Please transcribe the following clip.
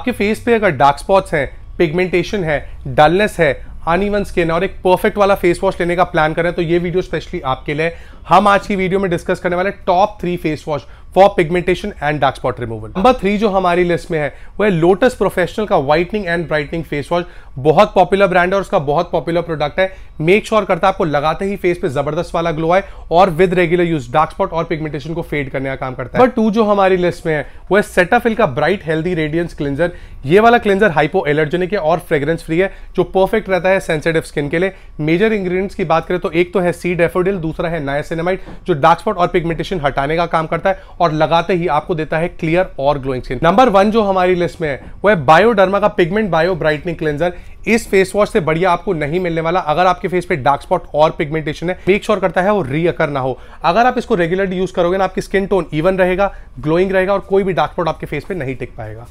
आपके फेस पे अगर डार्क स्पॉट्स हैं पिगमेंटेशन है डलनेस है अनिवन स्किन और एक परफेक्ट वाला फेस वॉश लेने का प्लान करें तो ये वीडियो स्पेशली आपके लिए हम आज की वीडियो में डिस्कस करने वाले top three face wash for pigmentation and dark spot removal number three जो हमारी लिस्ट में है वो है लोटस प्रोफेशनल का whitening and brightening face wash बहुत पॉपुलर ब्रांड है और उसका बहुत पॉपुलर प्रोडक्ट है मेक श्योर sure करता है आपको लगाते ही फेस पे जबरदस्त वाला ग्लो आए और with regular use dark spot और पिगमेंटेशन को फेड करने का काम करता है नंबर टू जो हमारी लिस्ट में है वो है सेटाफिल का ब्राइट हेल्दी रेडियंस क्लेंजर ये वाला क्लेंजर हाइपो एलर्जेनिक है और फ्रेग्रेंस फ्री है जो परफेक्ट रहता है सेंसिटिव स्किन के लिए मेजर इंग्रीडियंट्स की बात करें तो एक तो है सी डेफोडिल दूसरा है सिनेमाइट जो डार्क स्पॉट और पिगमेंटेशन हटाने का काम करता है और और लगाते ही आपको देता है क्लियर और ग्लोइंग स्किन नंबर वन जो हमारी लिस्ट में है वो है बायोडर्मा का पिगमेंट बायो ब्राइटनिंग क्लेंजर इस फेस वॉश से बढ़िया आपको नहीं मिलने वाला अगर आपके फेस पे डार्क स्पॉट और पिगमेंटेशन है मेक श्योर करता है वो रीअकर ना हो अगर आप इसको रेगुलरली यूज करोगे ना आपकी स्किन टोन इवन रहेगा ग्लोइंग रहेगा और कोई भी डार्क स्पॉट आपके फेस पे नहीं टिक पाएगा